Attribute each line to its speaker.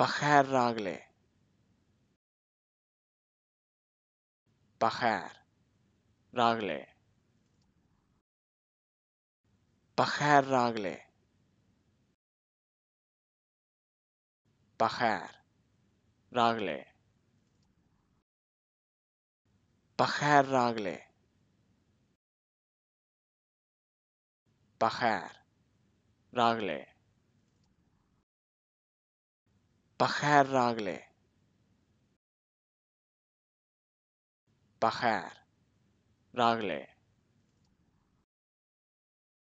Speaker 1: बखैर राग ले बखैर राग ले बखैर राग ले बखैर राग ले बखैर राग ले बखैर राग ले बखैर राग ले बखैर राग ले